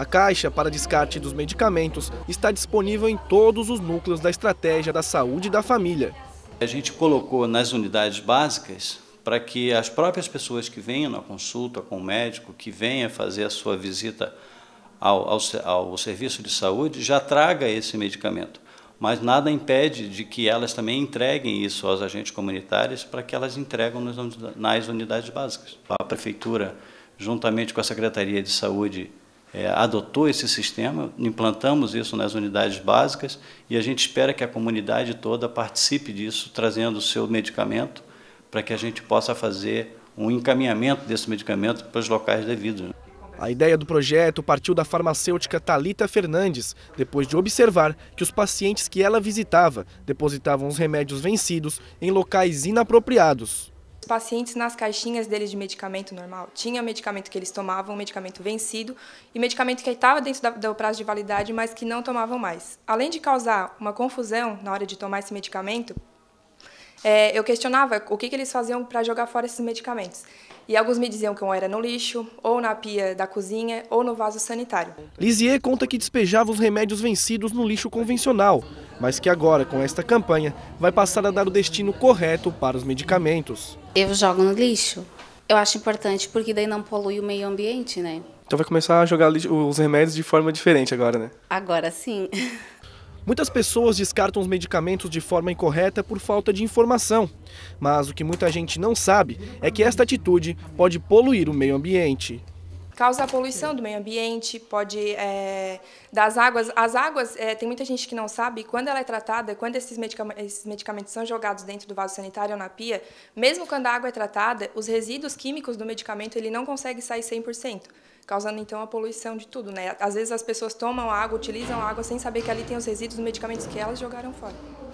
A caixa para descarte dos medicamentos está disponível em todos os núcleos da estratégia da saúde da família. A gente colocou nas unidades básicas para que as próprias pessoas que venham na consulta com o médico, que venham fazer a sua visita ao, ao, ao serviço de saúde, já traga esse medicamento mas nada impede de que elas também entreguem isso aos agentes comunitários para que elas entreguem nas unidades básicas. A prefeitura, juntamente com a Secretaria de Saúde é, adotou esse sistema, implantamos isso nas unidades básicas e a gente espera que a comunidade toda participe disso, trazendo o seu medicamento para que a gente possa fazer um encaminhamento desse medicamento para os locais devidos. Né? A ideia do projeto partiu da farmacêutica Talita Fernandes, depois de observar que os pacientes que ela visitava depositavam os remédios vencidos em locais inapropriados pacientes nas caixinhas deles de medicamento normal. Tinha medicamento que eles tomavam, medicamento vencido, e medicamento que estava dentro da, do prazo de validade, mas que não tomavam mais. Além de causar uma confusão na hora de tomar esse medicamento, é, eu questionava o que, que eles faziam para jogar fora esses medicamentos. E alguns me diziam que um era no lixo, ou na pia da cozinha, ou no vaso sanitário. Lisier conta que despejava os remédios vencidos no lixo convencional mas que agora, com esta campanha, vai passar a dar o destino correto para os medicamentos. Eu jogo no lixo. Eu acho importante porque daí não polui o meio ambiente, né? Então vai começar a jogar os remédios de forma diferente agora, né? Agora sim. Muitas pessoas descartam os medicamentos de forma incorreta por falta de informação. Mas o que muita gente não sabe é que esta atitude pode poluir o meio ambiente causa a poluição do meio ambiente, pode é, das águas. As águas, é, tem muita gente que não sabe, quando ela é tratada, quando esses, esses medicamentos são jogados dentro do vaso sanitário ou na pia, mesmo quando a água é tratada, os resíduos químicos do medicamento ele não consegue sair 100% causando então a poluição de tudo, né? Às vezes as pessoas tomam água, utilizam água sem saber que ali tem os resíduos dos medicamentos que elas jogaram fora.